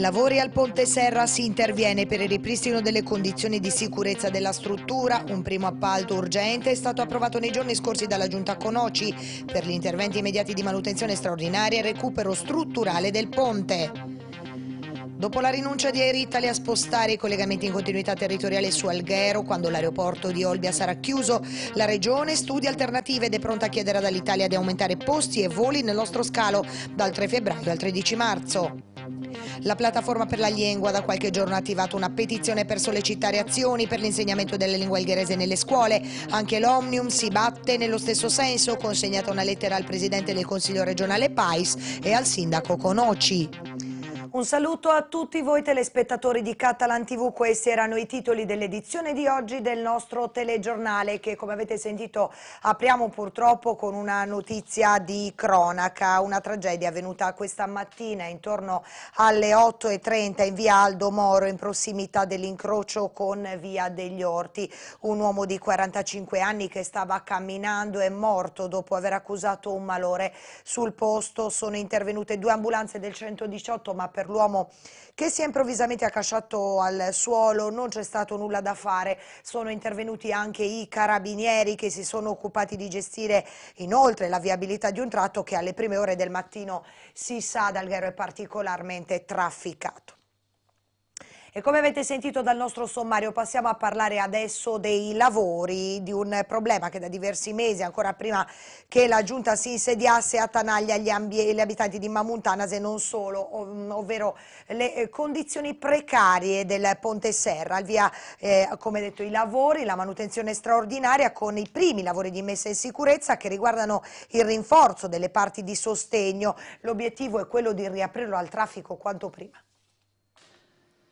Lavori al Ponte Serra si interviene per il ripristino delle condizioni di sicurezza della struttura. Un primo appalto urgente è stato approvato nei giorni scorsi dalla Giunta Conoci per gli interventi immediati di manutenzione straordinaria e recupero strutturale del ponte. Dopo la rinuncia di Air Italy a spostare i collegamenti in continuità territoriale su Alghero, quando l'aeroporto di Olbia sarà chiuso, la Regione studia alternative ed è pronta a chiedere dall'Italia di aumentare posti e voli nel nostro scalo dal 3 febbraio al 13 marzo. La piattaforma per la lingua da qualche giorno ha attivato una petizione per sollecitare azioni per l'insegnamento della lingua algherese nelle scuole. Anche l'Omnium si batte nello stesso senso, consegnata una lettera al presidente del Consiglio regionale Pais e al sindaco Conoci. Un saluto a tutti voi telespettatori di Catalan TV, questi erano i titoli dell'edizione di oggi del nostro telegiornale che come avete sentito apriamo purtroppo con una notizia di cronaca, una tragedia avvenuta questa mattina intorno alle 8.30 in via Aldo Moro in prossimità dell'incrocio con via degli Orti. Un uomo di 45 anni che stava camminando è morto dopo aver accusato un malore. Sul posto sono intervenute due ambulanze del 118 ma per per l'uomo che si è improvvisamente accasciato al suolo, non c'è stato nulla da fare, sono intervenuti anche i carabinieri che si sono occupati di gestire inoltre la viabilità di un tratto che alle prime ore del mattino si sa dal Gero è particolarmente trafficato. E come avete sentito dal nostro sommario passiamo a parlare adesso dei lavori, di un problema che da diversi mesi, ancora prima che la giunta si insediasse, attanaglia gli, gli abitanti di Mamuntanase non solo, ov mm, ovvero le eh, condizioni precarie del Ponte Serra. Al via, eh, come detto, i lavori, la manutenzione straordinaria con i primi lavori di messa in sicurezza che riguardano il rinforzo delle parti di sostegno. L'obiettivo è quello di riaprirlo al traffico quanto prima.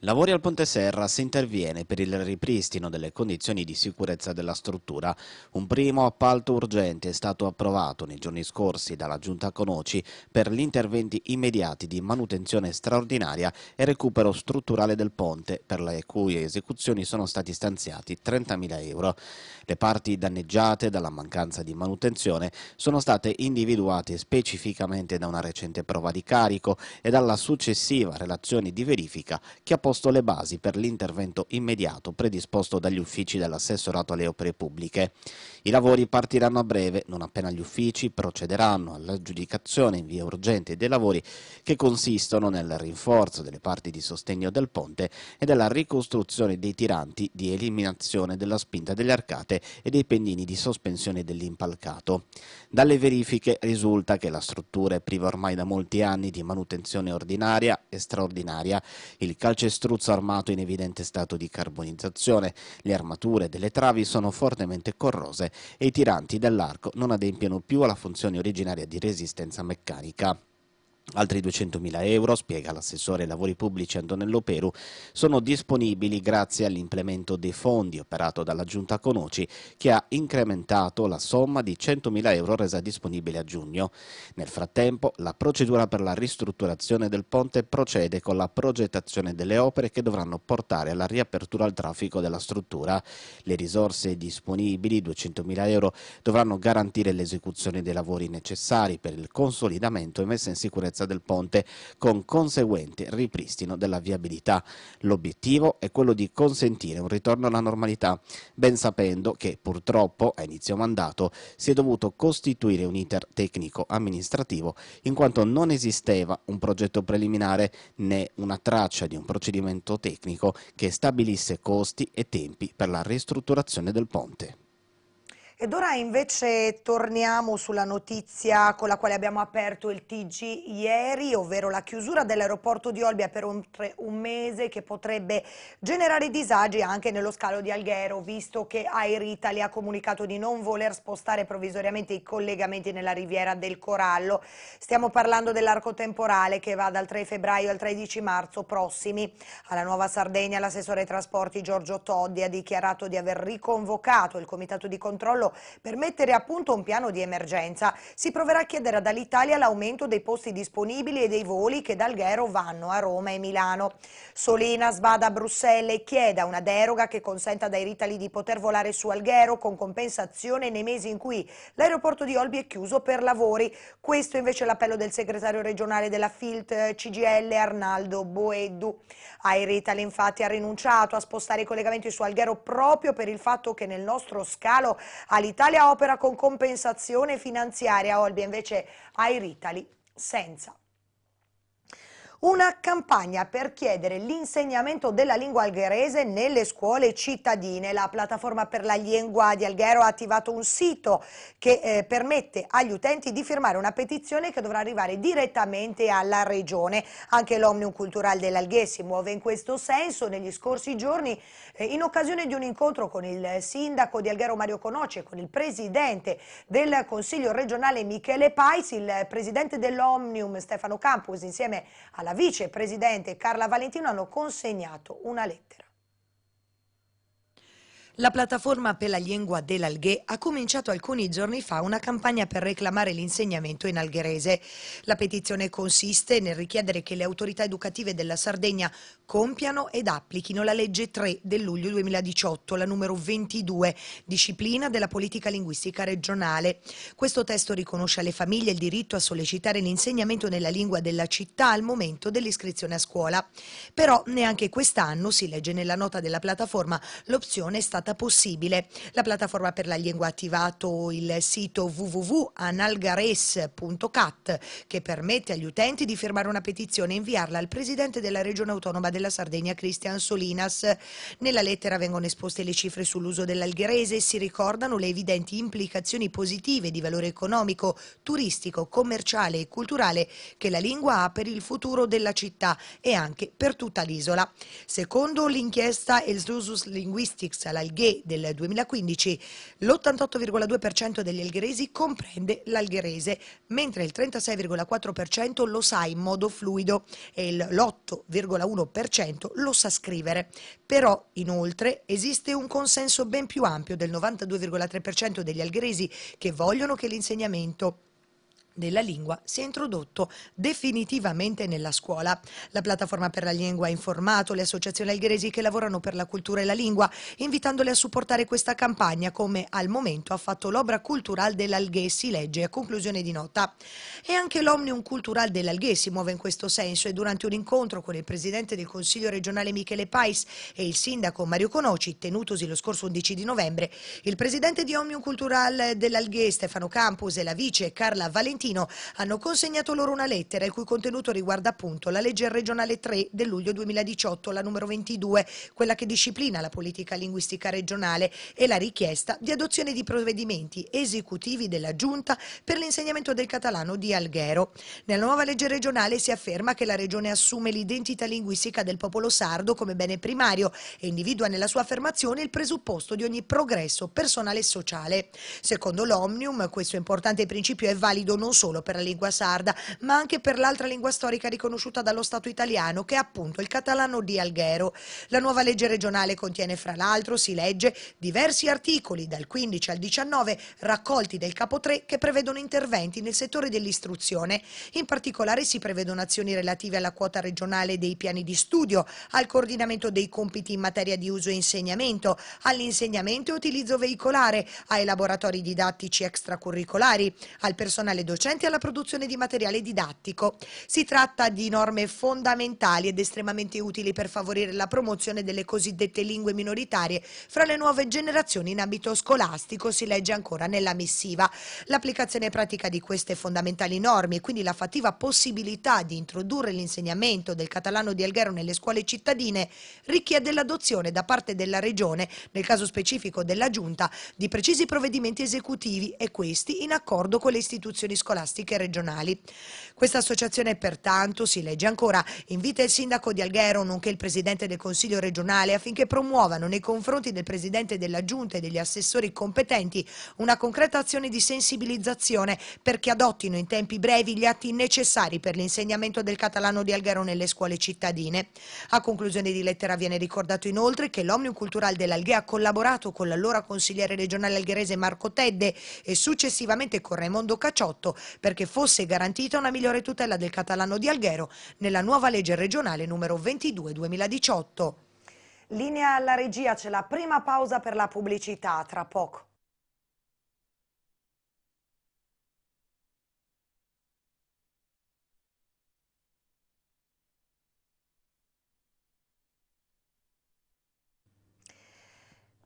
Lavori al Ponte Serra si interviene per il ripristino delle condizioni di sicurezza della struttura. Un primo appalto urgente è stato approvato nei giorni scorsi dalla Giunta Conoci per gli interventi immediati di manutenzione straordinaria e recupero strutturale del ponte, per le cui esecuzioni sono stati stanziati 30.000 euro. Le parti danneggiate dalla mancanza di manutenzione sono state individuate specificamente da una recente prova di carico e dalla successiva relazione di verifica che ha portato posto le basi per l'intervento immediato predisposto dagli uffici dell'assessorato alle opere pubbliche. I lavori partiranno a breve, non appena gli uffici procederanno all'aggiudicazione in via urgente dei lavori che consistono nel rinforzo delle parti di sostegno del ponte e della ricostruzione dei tiranti di eliminazione della spinta delle arcate e dei pendini di sospensione dell'impalcato. Dalle verifiche risulta che la struttura è priva ormai da molti anni di manutenzione ordinaria e straordinaria, il calcestruzzo armato in evidente stato di carbonizzazione, le armature delle travi sono fortemente corrose e i tiranti dell'arco non adempiano più alla funzione originaria di resistenza meccanica. Altri 200.000 euro, spiega l'assessore ai lavori pubblici Antonello Peru, sono disponibili grazie all'implemento dei fondi operato dalla Giunta Conoci che ha incrementato la somma di 100.000 euro resa disponibile a giugno. Nel frattempo la procedura per la ristrutturazione del ponte procede con la progettazione delle opere che dovranno portare alla riapertura al traffico della struttura. Le risorse disponibili, 200.000 euro, dovranno garantire l'esecuzione dei lavori necessari per il consolidamento e messa in sicurezza sicurezza del ponte, con conseguente ripristino della viabilità. L'obiettivo è quello di consentire un ritorno alla normalità, ben sapendo che purtroppo a inizio mandato si è dovuto costituire un iter tecnico-amministrativo in quanto non esisteva un progetto preliminare né una traccia di un procedimento tecnico che stabilisse costi e tempi per la ristrutturazione del ponte. Ed ora invece torniamo sulla notizia con la quale abbiamo aperto il TG ieri, ovvero la chiusura dell'aeroporto di Olbia per oltre un, mese che potrebbe generare disagi anche nello scalo di Alghero, visto che Air Italy ha comunicato di non voler spostare provvisoriamente i collegamenti nella riviera del Corallo. Stiamo parlando dell'arco temporale che va dal 3 febbraio al 13 marzo prossimi. Alla Nuova Sardegna l'assessore ai trasporti Giorgio Toddi ha dichiarato di aver riconvocato il comitato di controllo Stato per mettere a punto un piano di emergenza. Si proverà a chiedere dall'Italia l'aumento dei posti disponibili e dei voli che dal Ghero vanno a Roma e Milano. Solinas vada a Bruxelles e chieda una deroga che consenta dai ritali di poter volare su Alghero con compensazione nei mesi in cui l'aeroporto di Olbi è chiuso per lavori. Questo invece è l'appello del segretario regionale della FILT CGL Arnaldo Boeddu. Airitali infatti ha rinunciato a spostare i collegamenti su Alghero proprio per il fatto che nel nostro scalo All'Italia opera con compensazione finanziaria, Olbia invece a Iritali senza una campagna per chiedere l'insegnamento della lingua algherese nelle scuole cittadine. La piattaforma per la lingua di Alghero ha attivato un sito che eh, permette agli utenti di firmare una petizione che dovrà arrivare direttamente alla regione. Anche l'Omnium Cultural dell'Alghè si muove in questo senso. Negli scorsi giorni, eh, in occasione di un incontro con il sindaco di Alghero Mario Conoce e con il presidente del Consiglio regionale Michele Pais, il presidente dell'Omnium Stefano Campus insieme alla la vicepresidente Carla Valentino hanno consegnato una lettera. La piattaforma per la lingua dell'alghe ha cominciato alcuni giorni fa una campagna per reclamare l'insegnamento in algherese. La petizione consiste nel richiedere che le autorità educative della Sardegna compiano ed applichino la legge 3 del luglio 2018, la numero 22, disciplina della politica linguistica regionale. Questo testo riconosce alle famiglie il diritto a sollecitare l'insegnamento nella lingua della città al momento dell'iscrizione a scuola. Però neanche quest'anno, si legge nella nota della piattaforma, l'opzione è stata stata possibile. La piattaforma per la lingua ha attivato il sito www.analgares.cat che permette agli utenti di firmare una petizione e inviarla al Presidente della Regione Autonoma della Sardegna, Cristian Solinas. Nella lettera vengono esposte le cifre sull'uso dell'algherese e si ricordano le evidenti implicazioni positive di valore economico, turistico, commerciale e culturale che la lingua ha per il futuro della città e anche per tutta l'isola. Secondo l'inchiesta Elsusus Linguistics, l'algherese GHE del 2015, l'88,2% degli algheresi comprende l'algherese, mentre il 36,4% lo sa in modo fluido e l'8,1% lo sa scrivere. Però, inoltre, esiste un consenso ben più ampio del 92,3% degli algheresi che vogliono che l'insegnamento della lingua si è introdotto definitivamente nella scuola. La piattaforma per la lingua ha informato le associazioni algheresi che lavorano per la cultura e la lingua, invitandole a supportare questa campagna come al momento ha fatto l'Obra Cultural dell'Alghesi, legge a conclusione di nota. E anche l'Omnium Cultural dell'Alghesi si muove in questo senso e durante un incontro con il Presidente del Consiglio regionale Michele Pais e il Sindaco Mario Conoci, tenutosi lo scorso 11 di novembre, il Presidente di Omnium Cultural dell'Alghese Stefano Campus e la Vice Carla Valentino, Trentino hanno consegnato loro una lettera il cui contenuto riguarda appunto la legge regionale 3 del luglio 2018, la numero 22, quella che disciplina la politica linguistica regionale e la richiesta di adozione di provvedimenti esecutivi della Giunta per l'insegnamento del catalano di Alghero. Nella nuova legge regionale si afferma che la Regione assume l'identità linguistica del popolo sardo come bene primario e individua nella sua affermazione il presupposto di ogni progresso personale e sociale. Secondo l'Omnium questo importante principio è valido non solo solo per la lingua sarda, ma anche per l'altra lingua storica riconosciuta dallo Stato italiano, che è appunto il catalano di Alghero. La nuova legge regionale contiene fra l'altro, si legge, diversi articoli dal 15 al 19 raccolti del capo 3 che prevedono interventi nel settore dell'istruzione. In particolare si prevedono azioni relative alla quota regionale dei piani di studio, al coordinamento dei compiti in materia di uso e insegnamento, all'insegnamento e utilizzo veicolare, ai laboratori didattici extracurricolari, al personale docente docenti alla produzione di materiale didattico. Si tratta di norme fondamentali ed estremamente utili per favorire la promozione delle cosiddette lingue minoritarie fra le nuove generazioni in ambito scolastico, si legge ancora nella missiva. L'applicazione pratica di queste fondamentali norme e quindi la fattiva possibilità di introdurre l'insegnamento del catalano di Alghero nelle scuole cittadine richiede l'adozione da parte della Regione, nel caso specifico della Giunta, di precisi provvedimenti esecutivi e questi in accordo con le istituzioni scolastiche scolastiche regionali. Questa associazione pertanto, si legge ancora, invita il sindaco di Alghero, nonché il presidente del Consiglio regionale, affinché promuovano nei confronti del presidente della Giunta e degli assessori competenti una concreta azione di sensibilizzazione perché adottino in tempi brevi gli atti necessari per l'insegnamento del catalano di Alghero nelle scuole cittadine. A conclusione di lettera viene ricordato inoltre che l'Omnium Cultural dell'Alghea ha collaborato con l'allora consigliere regionale algherese Marco Tedde e successivamente con Raimondo Cacciotto perché fosse garantita una migliore tutela del catalano di Alghero nella nuova legge regionale numero 22 2018. Linea alla regia, c'è la prima pausa per la pubblicità, tra poco.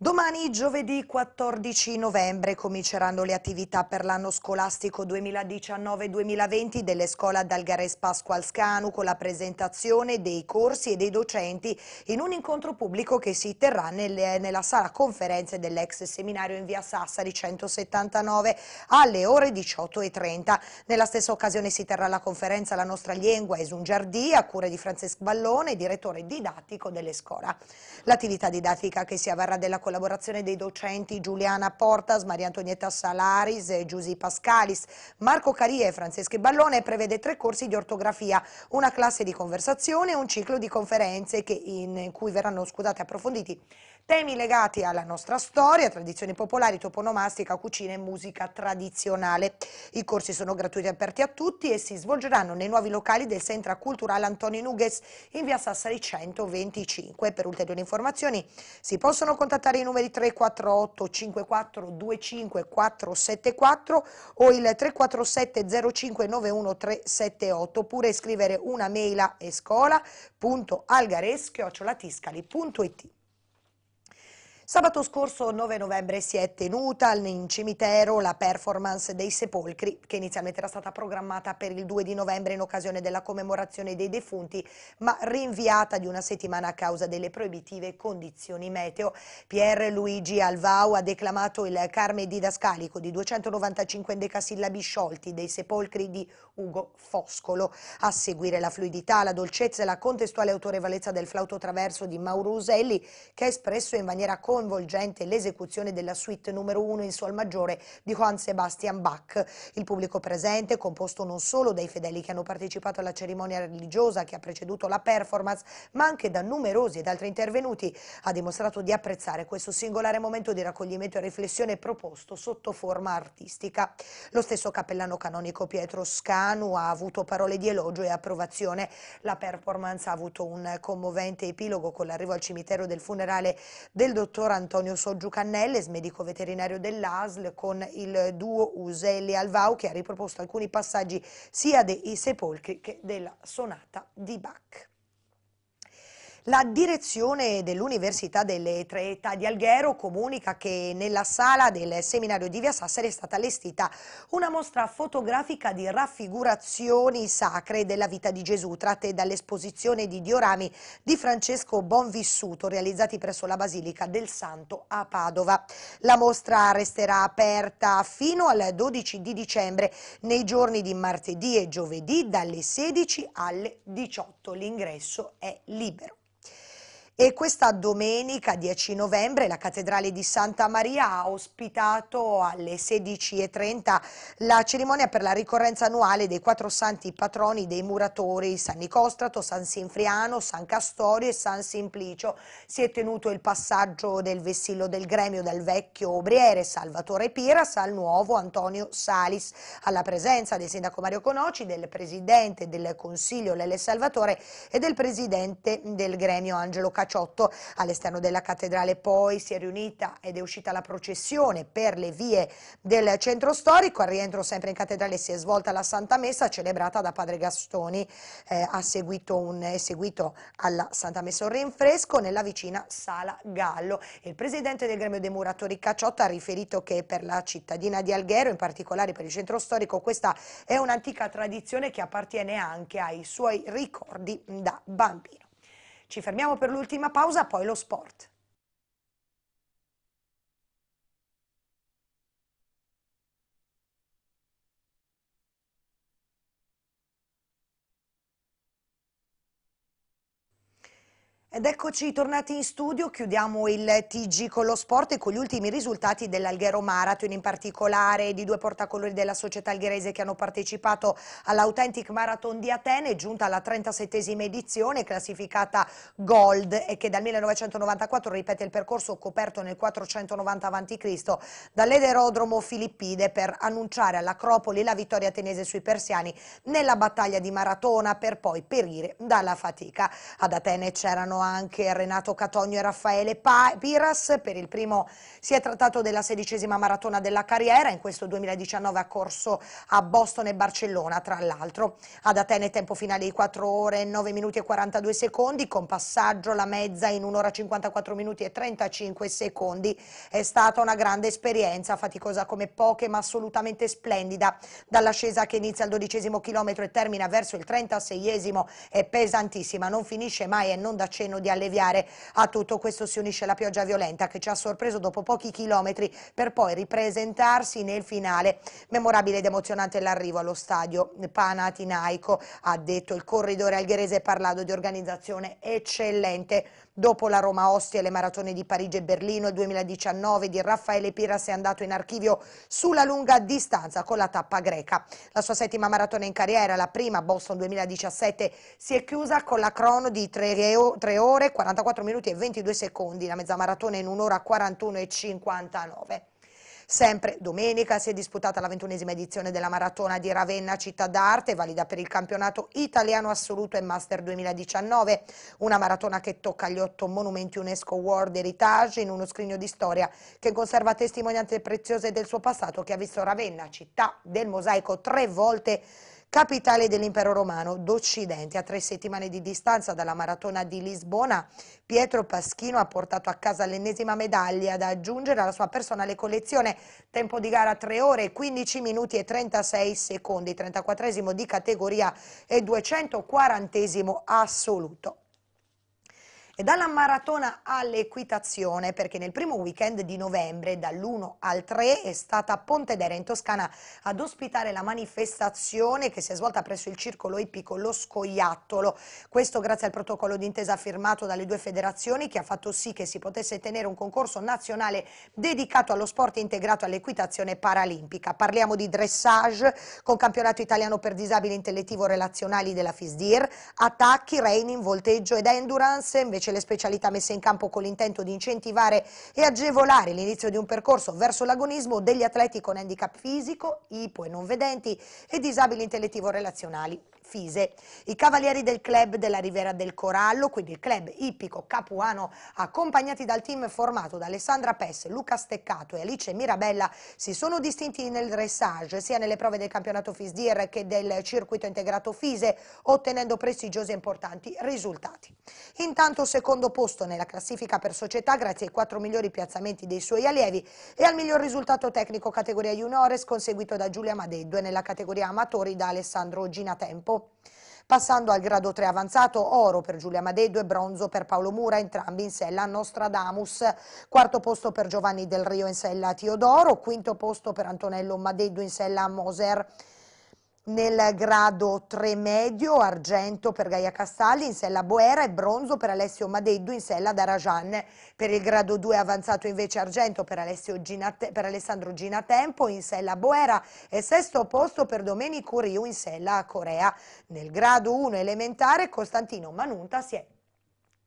Domani, giovedì 14 novembre, cominceranno le attività per l'anno scolastico 2019-2020 delle scuole ad Algares Pasqual Scanu con la presentazione dei corsi e dei docenti in un incontro pubblico che si terrà nelle, nella sala conferenze dell'ex seminario in via Sassari 179 alle ore 18.30. Nella stessa occasione si terrà la conferenza La nostra lingua e Giardì a cura di Francesc Ballone, direttore didattico delle scuole. L'attività didattica che si avverrà della collezione collaborazione dei docenti Giuliana Portas, Maria Antonietta Salaris, Giusy Pascalis, Marco Carie e Franceschi Ballone prevede tre corsi di ortografia, una classe di conversazione e un ciclo di conferenze in cui verranno scusate, approfonditi Temi legati alla nostra storia, tradizioni popolari, toponomastica, cucina e musica tradizionale. I corsi sono gratuiti e aperti a tutti e si svolgeranno nei nuovi locali del Centro Culturale Antonio Nugues in via Sassari 125. Per ulteriori informazioni si possono contattare i numeri 348 54 25 474 o il 347 05 91 378 oppure scrivere una mail a escola.algares.it Sabato scorso, 9 novembre, si è tenuta in cimitero la performance dei sepolcri, che inizialmente era stata programmata per il 2 di novembre in occasione della commemorazione dei defunti, ma rinviata di una settimana a causa delle proibitive condizioni meteo. Pier Luigi Alvau ha declamato il Carme didascalico di 295 endecasillabi sciolti dei sepolcri di Ugo Foscolo. A seguire la fluidità, la dolcezza e la contestuale autorevolezza del flauto traverso di Mauro Uselli, che ha espresso in maniera coinvolgente l'esecuzione della suite numero 1 in Sol Maggiore di Juan Sebastian Bach. Il pubblico presente, composto non solo dai fedeli che hanno partecipato alla cerimonia religiosa che ha preceduto la performance, ma anche da numerosi ed altri intervenuti, ha dimostrato di apprezzare questo singolare momento di raccoglimento e riflessione proposto sotto forma artistica. Lo stesso cappellano canonico Pietro Scanu ha avuto parole di elogio e approvazione. La performance ha avuto un commovente epilogo con l'arrivo al cimitero del funerale del dottor dottor Antonio Soggiu Cannelles, medico veterinario dell'ASL, con il duo Uselli Alvau che ha riproposto alcuni passaggi sia dei sepolcri che della sonata di Bach. La direzione dell'Università delle Tre Età di Alghero comunica che nella sala del seminario di Via Sassari è stata allestita una mostra fotografica di raffigurazioni sacre della vita di Gesù, tratte dall'esposizione di diorami di Francesco Bonvissuto realizzati presso la Basilica del Santo a Padova. La mostra resterà aperta fino al 12 di dicembre nei giorni di martedì e giovedì dalle 16 alle 18. L'ingresso è libero. E questa domenica 10 novembre la Cattedrale di Santa Maria ha ospitato alle 16.30 la cerimonia per la ricorrenza annuale dei quattro santi patroni dei muratori San Nicostrato, San Sinfriano, San Castorio e San Simplicio. Si è tenuto il passaggio del vessillo del gremio dal vecchio obriere Salvatore Piras al nuovo Antonio Salis. Alla presenza del sindaco Mario Conoci, del presidente del Consiglio Lele Salvatore e del presidente del gremio Angelo Cagliari. Caciotto. All'esterno della cattedrale poi si è riunita ed è uscita la processione per le vie del centro storico. Al rientro sempre in cattedrale si è svolta la Santa Messa celebrata da Padre Gastoni. Eh, ha seguito, un, è alla Santa Messa un rinfresco nella vicina Sala Gallo. Il presidente del Gremio dei Muratori Cacciotta ha riferito che per la cittadina di Alghero, in particolare per il centro storico, questa è un'antica tradizione che appartiene anche ai suoi ricordi da bambino. Ci fermiamo per l'ultima pausa, poi lo sport. Ed eccoci tornati in studio, chiudiamo il TG con lo sport e con gli ultimi risultati dell'Alghero Marathon, in particolare di due portacolori della società algherese che hanno partecipato all'Authentic Marathon di Atene, giunta alla 37esima edizione, classificata Gold e che dal 1994 ripete il percorso coperto nel 490 a.C. dall'ederodromo Filippide per annunciare all'Acropoli la vittoria atenese sui persiani nella battaglia di Maratona per poi perire dalla fatica. Ad Atene c'erano anche Renato Catogno e Raffaele Piras. Per il primo si è trattato della sedicesima maratona della carriera, in questo 2019 ha corso a Boston e Barcellona, tra l'altro. Ad Atene tempo finale di 4 ore 9 minuti e 42 secondi, con passaggio la mezza in 1 ora 54 minuti e 35 secondi. È stata una grande esperienza, faticosa come poche, ma assolutamente splendida. Dall'ascesa che inizia al dodicesimo chilometro e termina verso il 36 è pesantissima, non finisce mai e non dà cena cenno di alleviare. A tutto questo si unisce la pioggia violenta che ci ha sorpreso dopo pochi chilometri per poi ripresentarsi nel finale. Memorabile ed emozionante l'arrivo allo stadio Panatinaico, ha detto il corridore algherese parlato di organizzazione eccellente Dopo la Roma Ostia e le maratone di Parigi e Berlino, il 2019 di Raffaele Piras è andato in archivio sulla lunga distanza con la tappa greca. La sua settima maratona in carriera, la prima Boston 2017, si è chiusa con la crono di 3, ore 44 minuti e 22 secondi, la mezza maratona in 1 ora 41 e 59. Sempre domenica si è disputata la ventunesima edizione della maratona di Ravenna Città d'Arte, valida per il campionato italiano assoluto e Master 2019, una maratona che tocca gli otto monumenti UNESCO World Heritage in uno scrigno di storia che conserva testimonianze preziose del suo passato che ha visto Ravenna, città del mosaico, tre volte capitale dell'impero romano d'Occidente. A tre settimane di distanza dalla maratona di Lisbona, Pietro Paschino ha portato a casa l'ennesima medaglia da aggiungere alla sua personale collezione. Tempo di gara 3 ore, 15 minuti e 36 secondi, 34 di categoria e 240 assoluto. E dalla maratona all'equitazione, perché nel primo weekend di novembre, dall'1 al 3, è stata Pontedera in Toscana ad ospitare la manifestazione che si è svolta presso il circolo ippico Lo Scoiattolo. Questo grazie al protocollo d'intesa firmato dalle due federazioni che ha fatto sì che si potesse tenere un concorso nazionale dedicato allo sport integrato all'equitazione paralimpica. Parliamo di dressage con campionato italiano per disabili intellettivo relazionali della FISDIR, attacchi, reining, volteggio ed endurance invece invece le specialità messe in campo con l'intento di incentivare e agevolare l'inizio di un percorso verso l'agonismo degli atleti con handicap fisico, ipo e non vedenti e disabili intellettivo-relazionali. Fise. I cavalieri del club della Rivera del Corallo, quindi il club ippico capuano, accompagnati dal team formato da Alessandra Pess, Luca Steccato e Alice Mirabella, si sono distinti nel dressage sia nelle prove del campionato FISDIR che del circuito integrato Fise, ottenendo prestigiosi e importanti risultati. Intanto secondo posto nella classifica per società grazie ai quattro migliori piazzamenti dei suoi allievi e al miglior risultato tecnico categoria juniores conseguito da Giulia Madeddo e nella categoria amatori da Alessandro Ginatempo campo. Passando al grado 3 avanzato, oro per Giulia Madeddo e bronzo per Paolo Mura, entrambi in sella Nostradamus. Quarto posto per Giovanni Del Rio in sella a Teodoro, quinto posto per Antonello Madeddo in sella Moser nel grado 3 medio argento per Gaia Castalli in sella Boera e bronzo per Alessio Madeddu in sella Darajan. Per il grado 2 avanzato invece argento per, Ginate, per Alessandro Ginatempo in sella Boera e sesto posto per Domenico Riu in sella Corea. Nel grado 1 elementare Costantino Manunta si è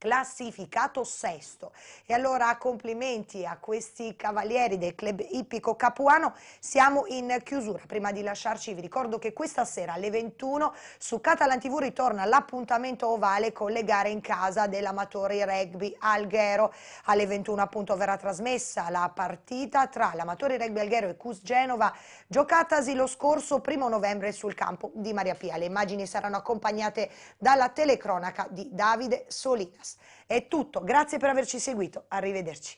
classificato sesto. E allora complimenti a questi cavalieri del club ippico capuano, siamo in chiusura. Prima di lasciarci vi ricordo che questa sera alle 21 su Catalan TV ritorna l'appuntamento ovale con le gare in casa dell'amatore rugby Alghero. Alle 21 appunto verrà trasmessa la partita tra l'amatore rugby Alghero e Cus Genova giocatasi lo scorso primo novembre sul campo di Maria Pia. Le immagini saranno accompagnate dalla telecronaca di Davide Solinas. È tutto, grazie per averci seguito, arrivederci.